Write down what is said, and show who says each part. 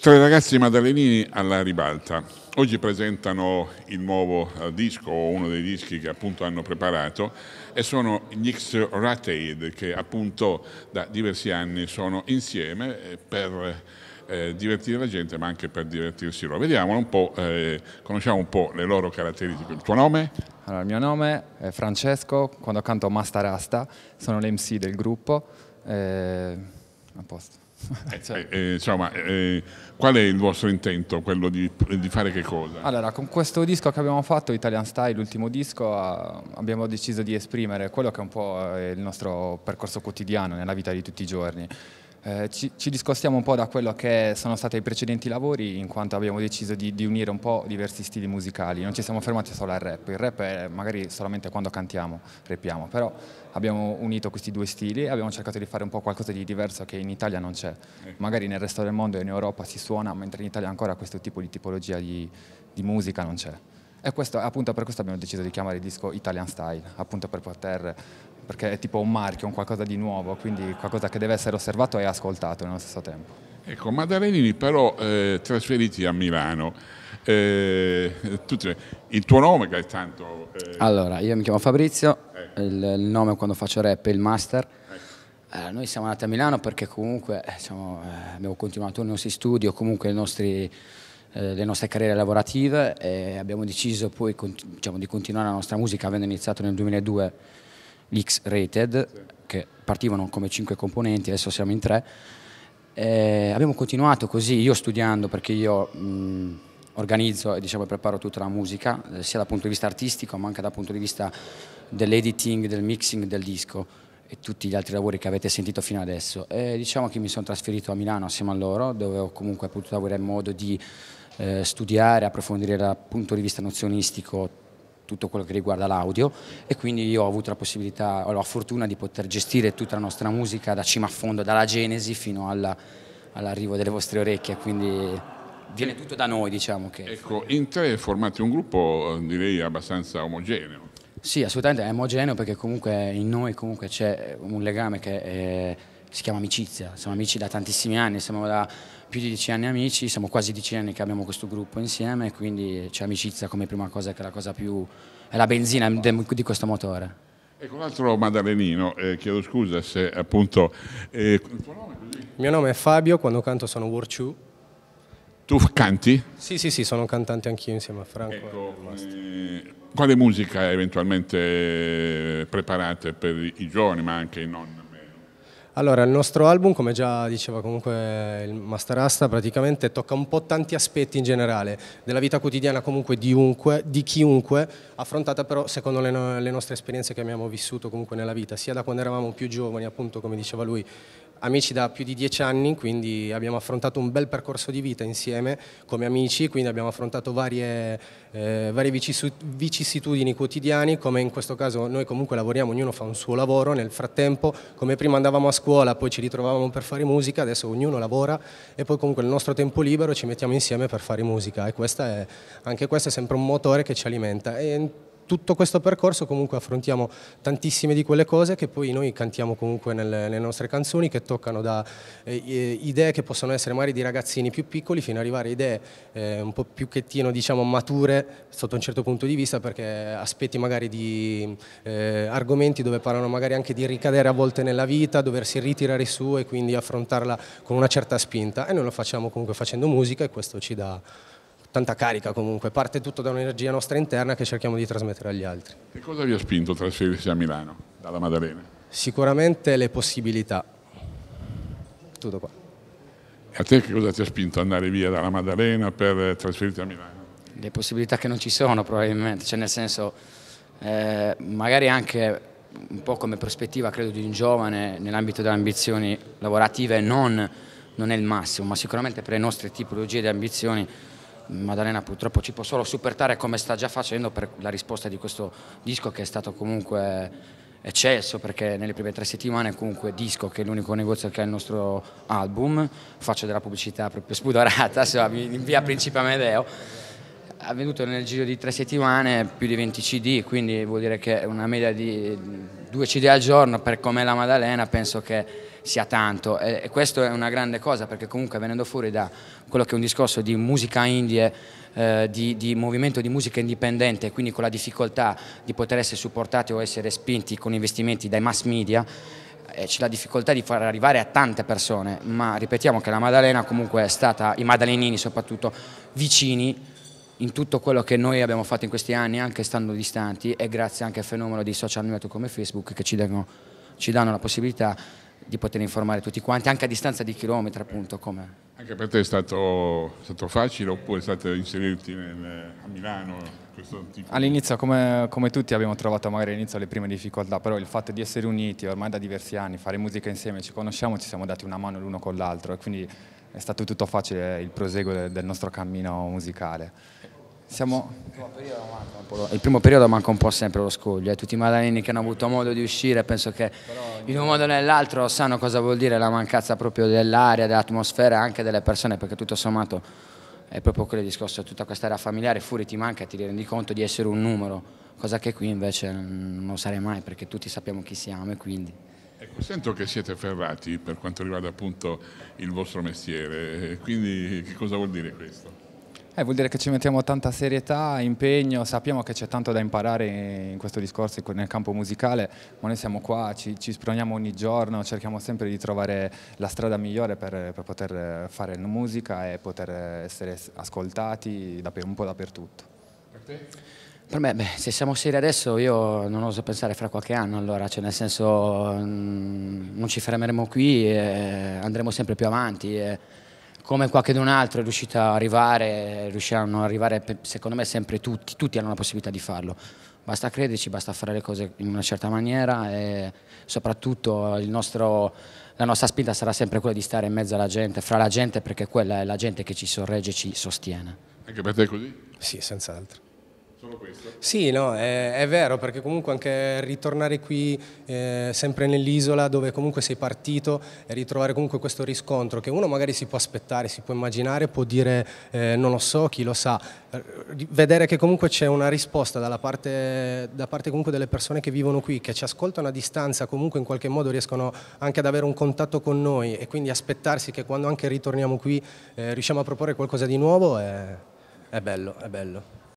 Speaker 1: Tre ragazzi Maddalenini alla ribalta. Oggi presentano il nuovo eh, disco o uno dei dischi che appunto hanno preparato e sono gli X Rated che appunto da diversi anni sono insieme eh, per eh, divertire la gente ma anche per divertirsi loro. Vediamolo un po', eh, conosciamo un po' le loro caratteristiche. Il tuo nome? Allora, il mio nome è Francesco, quando canto Mastarasta, sono
Speaker 2: l'MC del gruppo. Eh, a posto. Eh,
Speaker 1: eh, insomma, eh, qual è il vostro intento? Quello di, di, fare che cosa?
Speaker 2: Allora, con questo disco che abbiamo fatto, Italian Style, l'ultimo disco, ah, abbiamo deciso di esprimere quello che è un po' eh, il nostro percorso quotidiano nella vita di tutti i giorni. Eh, ci, ci, discostiamo un po' da quello che sono stati i precedenti lavori in quanto abbiamo deciso di, di, unire un po' diversi stili musicali, non ci siamo fermati solo al rap, il rap è magari solamente quando cantiamo, rappiamo, però abbiamo unito questi due stili e abbiamo cercato di fare un po' qualcosa di diverso che in Italia non c'è, ecco. magari nel resto del mondo e in Europa si suona, mentre in Italia ancora questo tipo di tipologia di, di musica non c'è. E questo, appunto per questo abbiamo deciso di chiamare il disco Italian Style, appunto per poter, perché è tipo un marchio, un qualcosa di nuovo, quindi qualcosa che deve essere osservato e ascoltato nello stesso tempo.
Speaker 1: Ecco, Maddalenini però eh, trasferiti a Milano, eh, il tuo nome che è tanto...
Speaker 3: Eh... Allora, io mi chiamo Fabrizio, eh. il, il, nome quando faccio rap è il master. Allora, ecco. eh, noi siamo andati a Milano perché comunque diciamo, abbiamo continuato i nostri studi o comunque i nostri eh, le nostre carriere lavorative e abbiamo deciso poi diciamo, di continuare la nostra musica avendo iniziato nel 2002 l'X-Rated che partivano come cinque componenti, adesso siamo in tre e abbiamo continuato così, io studiando perché io mh, organizzo e diciamo, preparo tutta la musica eh, sia dal punto di vista artistico ma anche dal punto di vista dell'editing, del mixing del disco e tutti gli altri lavori che avete sentito fino adesso. E diciamo che mi sono trasferito a Milano assieme a loro, dove ho comunque potuto avere modo di eh, studiare, approfondire dal punto di vista nozionistico tutto quello che riguarda l'audio e quindi io ho avuto la possibilità, ho la fortuna di poter gestire tutta la nostra musica da cima a fondo, dalla genesi fino all'arrivo all delle vostre orecchie,
Speaker 1: quindi viene tutto da noi diciamo che... Ecco, in tre formate un gruppo eh, direi abbastanza omogeneo.
Speaker 3: Sì, assolutamente è omogeneo perché comunque in noi c'è un legame che... È, si chiama amicizia, siamo amici da tantissimi anni, siamo da più di dieci anni amici, siamo quasi dieci anni che abbiamo questo gruppo insieme, quindi c'è amicizia come prima cosa che è la cosa
Speaker 4: più, è la benzina di questo motore.
Speaker 1: Ecco un altro maddalenino, eh, chiedo scusa se appunto... Eh, il tuo nome
Speaker 4: così? mio nome è Fabio, quando canto sono Warchu.
Speaker 1: Tu canti?
Speaker 4: Sì, sì, sì, sono un cantante anch'io insieme a Franco. Ecco, eh,
Speaker 1: quale musica eventualmente eh, preparate per i giovani ma anche i nonni?
Speaker 4: Allora, il nostro album, come già diceva comunque il Master Asta, praticamente tocca un po' tanti aspetti in generale della vita quotidiana comunque di, unque, di chiunque, affrontata però secondo le, no le nostre esperienze che abbiamo vissuto comunque nella vita, sia da quando eravamo più giovani, appunto come diceva lui, amici da più di dieci anni, quindi abbiamo affrontato un bel percorso di vita insieme come amici, quindi abbiamo affrontato varie, eh, varie vicissitudini quotidiane, come in questo caso noi comunque lavoriamo, ognuno fa un suo lavoro, nel frattempo come prima andavamo a scuola, poi ci ritrovavamo per fare musica, adesso ognuno lavora e poi comunque nel nostro tempo libero ci mettiamo insieme per fare musica e questa è, anche questo è sempre un motore che ci alimenta. E, tutto questo percorso comunque affrontiamo tantissime di quelle cose che poi noi cantiamo comunque nelle, nelle nostre canzoni che toccano da eh, idee che possono essere magari di ragazzini più piccoli fino ad arrivare a idee eh, un po' più chettino diciamo mature sotto un certo punto di vista perché aspetti magari di eh, argomenti dove parlano magari anche di ricadere a volte nella vita, doversi ritirare su e quindi affrontarla con una certa spinta e noi lo facciamo comunque facendo musica e questo ci dà tanta carica comunque, parte tutto da un'energia nostra interna che cerchiamo di trasmettere agli altri.
Speaker 1: Che cosa vi ha spinto a trasferirsi a Milano, dalla Maddalena? Sicuramente
Speaker 4: le possibilità, tutto qua.
Speaker 1: E a te che cosa ti ha spinto ad andare via dalla Maddalena per trasferirti a Milano?
Speaker 4: Le possibilità che non ci sono probabilmente,
Speaker 3: cioè nel senso eh, magari anche un po' come prospettiva credo di un giovane nell'ambito delle ambizioni lavorative non, non è il massimo, ma sicuramente per le nostre tipologie di ambizioni Maddalena purtroppo ci può solo supertare come sta già facendo per la risposta di questo disco che è stato comunque eccesso perché nelle prime tre settimane comunque Disco che è l'unico negozio che ha il nostro album faccio della pubblicità proprio spudorata in via Principe Amedeo ha venduto nel giro di tre settimane più di 20 CD, quindi vuol dire che una media di due CD al giorno per com'è la Maddalena penso che sia tanto e, e questo è una grande cosa perché comunque venendo fuori da quello che è un discorso di musica indie, eh, di, di, movimento di musica indipendente, quindi con la difficoltà di poter essere supportati o essere spinti con investimenti dai mass media, eh, c'è la difficoltà di far arrivare a tante persone, ma ripetiamo che la Maddalena comunque è stata, i maddalenini soprattutto, vicini in tutto quello che noi abbiamo fatto in questi anni, anche stando distanti, è grazie anche al fenomeno di social network come Facebook che ci danno, ci danno la possibilità di poter informare tutti quanti, anche a distanza di chilometri appunto come
Speaker 1: anche per te è stato, è stato facile oppure è stato inserirti nel, a Milano?
Speaker 2: All'inizio, come, come, tutti, abbiamo trovato magari all'inizio le prime difficoltà, però il fatto di essere uniti ormai da diversi anni, fare musica insieme, ci conosciamo, ci siamo dati una mano l'uno con l'altro e quindi è stato tutto facile
Speaker 3: il proseguo del nostro cammino musicale. Siamo... Il primo periodo manca un po' sempre lo scoglio, eh. tutti i madanini che hanno avuto modo di uscire penso che in un modo o nell'altro sanno cosa vuol dire la mancanza proprio dell'aria, dell'atmosfera e anche delle persone perché tutto sommato è proprio quel discorso, tutta questa area familiare, fuori ti manca, ti rendi conto di essere un numero, cosa che qui invece non sarei mai perché tutti sappiamo chi siamo e quindi...
Speaker 1: Ecco, sento che siete ferrati per quanto riguarda appunto il vostro mestiere, quindi che cosa vuol dire questo?
Speaker 2: Eh, vuol dire che ci mettiamo tanta serietà, impegno, sappiamo che c'è tanto da imparare in questo discorso nel campo musicale, ma noi siamo qua, ci, ci sproniamo ogni giorno, cerchiamo sempre di trovare la strada migliore per, per poter fare musica e poter essere ascoltati un po' dappertutto.
Speaker 4: Per te?
Speaker 3: Per me, beh, se siamo seri adesso, io non oso pensare fra qualche anno, allora, cioè nel senso mh, mm, non ci fermeremo qui, andremo sempre più avanti. E, come qualcun altro è riuscito a arrivare, riusciranno ad arrivare secondo me sempre tutti, tutti hanno la possibilità di farlo. Basta crederci, basta fare le cose in una certa maniera e soprattutto nostro, la nostra spinta sarà sempre quella di stare in mezzo alla gente, fra la gente, perché quella è la gente che ci sorregge e ci sostiene.
Speaker 4: Anche per te è così? Sì, senz'altro. Solo questo? Sì, no, è, è, vero, perché comunque anche ritornare qui, eh, sempre nell'isola dove comunque sei partito, e ritrovare comunque questo riscontro che uno magari si può aspettare, si può immaginare, può dire eh, non lo so, chi lo sa, vedere che comunque c'è una risposta dalla parte, da parte comunque delle persone che vivono qui, che ci ascoltano a distanza, comunque in qualche modo riescono anche ad avere un contatto con noi e quindi aspettarsi che quando anche ritorniamo qui eh, riusciamo a proporre qualcosa di nuovo è, è bello, è bello.